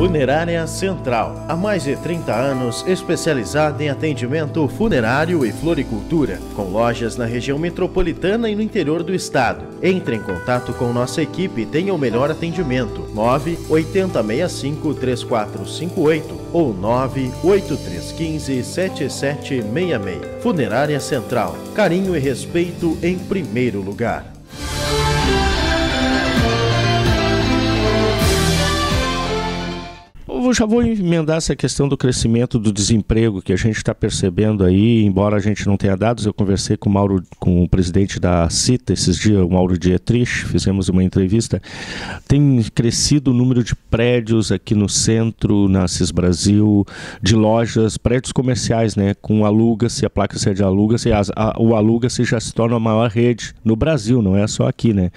Funerária Central, há mais de 30 anos especializada em atendimento funerário e floricultura, com lojas na região metropolitana e no interior do estado. Entre em contato com nossa equipe e tenha o melhor atendimento. 98065 3458 ou 98315 7766. Funerária Central, carinho e respeito em primeiro lugar. Eu já vou emendar essa questão do crescimento do desemprego que a gente está percebendo aí, embora a gente não tenha dados. Eu conversei com o Mauro, com o presidente da CITA esses dias, o Mauro Dietrich, fizemos uma entrevista. Tem crescido o número de prédios aqui no centro, na CIS Brasil, de lojas, prédios comerciais, né? Com aluga-se, a placa se é de aluga-se, o aluga-se já se torna a maior rede no Brasil, não é só aqui, né?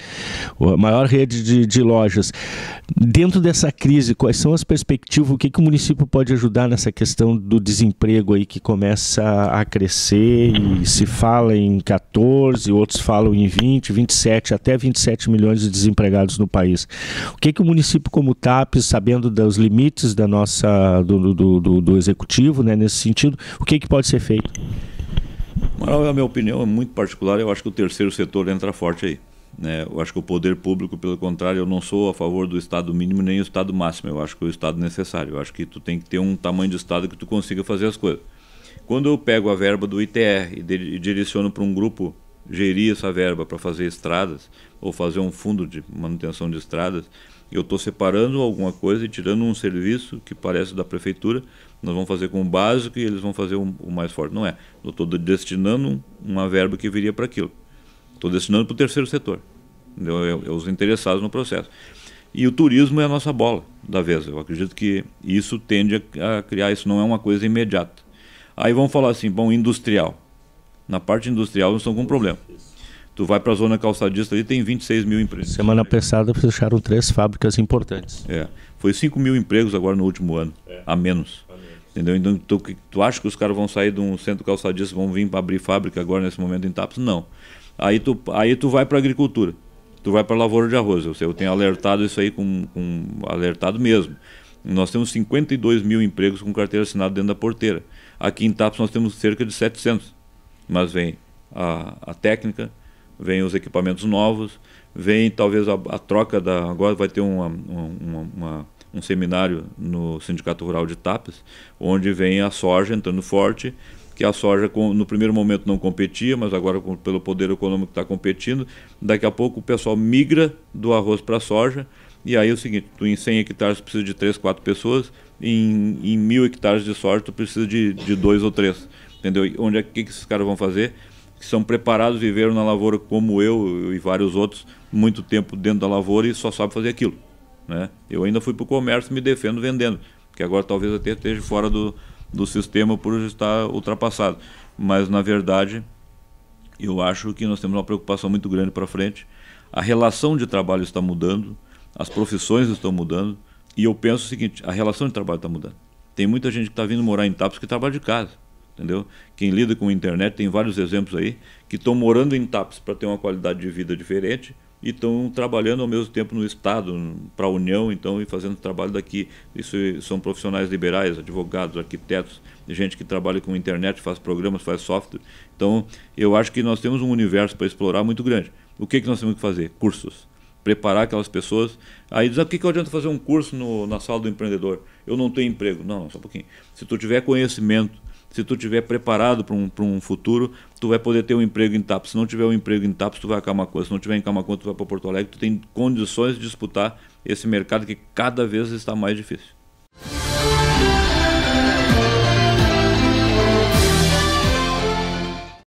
A maior rede de, de lojas. Dentro dessa crise, quais são as perspectivas? perspectiva, o que, que o município pode ajudar nessa questão do desemprego aí que começa a crescer e se fala em 14, outros falam em 20, 27, até 27 milhões de desempregados no país. O que, que o município como TAP, tá, sabendo dos limites da nossa do, do, do, do executivo, né, nesse sentido, o que, que pode ser feito? é a minha opinião é muito particular, eu acho que o terceiro setor entra forte aí. Né? Eu acho que o poder público, pelo contrário, eu não sou a favor do Estado mínimo nem do Estado máximo. Eu acho que é o Estado necessário. Eu acho que tu tem que ter um tamanho de Estado que tu consiga fazer as coisas. Quando eu pego a verba do ITR e, direciono para um grupo gerir essa verba para fazer estradas ou fazer um fundo de manutenção de estradas, eu estou separando alguma coisa e tirando um serviço que parece da prefeitura. Nós vamos fazer com o básico e eles vão fazer o, mais forte. Não é. Eu estou destinando uma verba que viria para aquilo. Estou destinando para o terceiro setor. eu é, é os interessados no processo. E o turismo é a nossa bola da vez. Eu acredito que isso tende a, a criar, isso não é uma coisa imediata. Aí vão falar assim, bom, industrial. Na parte industrial nós estamos com um problema. Tu vai para a zona calçadista ali, tem 26 mil empregos. Semana passada fecharam três fábricas importantes. É. Foi 5 mil empregos agora no último ano, é. a menos. A menos. Entendeu? Então, tu, tu acha que os caras vão sair de um centro calçadista, vão vir para abrir fábrica agora nesse momento em TAPS? Não. Não. Aí tu, aí tu vai para agricultura, tu vai para lavoura de arroz. Eu, eu tenho alertado isso aí com, com alertado mesmo. Nós temos 52 mil empregos com carteira assinada dentro da porteira. Aqui em Tapos nós temos cerca de 700. Mas vem a, a técnica, vem os equipamentos novos, vem talvez a, a troca da. Agora vai ter uma, uma, uma, um seminário no Sindicato Rural de Tapes, onde vem a soja entrando forte que a soja no primeiro momento não competia, mas agora pelo poder econômico está competindo. Daqui a pouco o pessoal migra do arroz para a soja. E aí é o seguinte, tu em 100 hectares precisa de 3, 4 pessoas, em, em 1.000 hectares de soja tu precisa de, de 2 ou 3. Entendeu? onde é que, que esses caras vão fazer? Que são preparados, viveram na lavoura como eu e vários outros, muito tempo dentro da lavoura e só sabe fazer aquilo. Né? Eu ainda fui para o comércio me defendo vendendo, que agora talvez até esteja fora do, do sistema por estar ultrapassado. Mas, na verdade, eu acho que nós temos uma preocupação muito grande para frente. A relação de trabalho está mudando, as profissões estão mudando, e eu penso o seguinte: a relação de trabalho está mudando. Tem muita gente que está vindo morar em Tapos que trabalha de casa, entendeu? Quem lida com a internet tem vários exemplos aí que estão morando em Tapos para ter uma qualidade de vida diferente e estão trabalhando ao mesmo tempo no Estado, para a União, então, e fazendo trabalho daqui. Isso é, são profissionais liberais, advogados, arquitetos, gente que trabalha com internet, faz programas, faz software. Então, eu acho que nós temos um universo para explorar muito grande. O que, que nós temos que fazer? Cursos. Preparar aquelas pessoas. Aí diz, ah, o que, que adianta fazer um curso no, na sala do empreendedor? Eu não tenho emprego. Não, só um pouquinho. Se tu tiver conhecimento, se tu tiver preparado para um, um futuro, tu vai poder ter um emprego em TAPS. Se não tiver um emprego em TAPS, tu vai a Camacuã. Se não tiver em Camacuã, tu vai para Porto Alegre. Tu tem condições de disputar esse mercado que cada vez está mais difícil.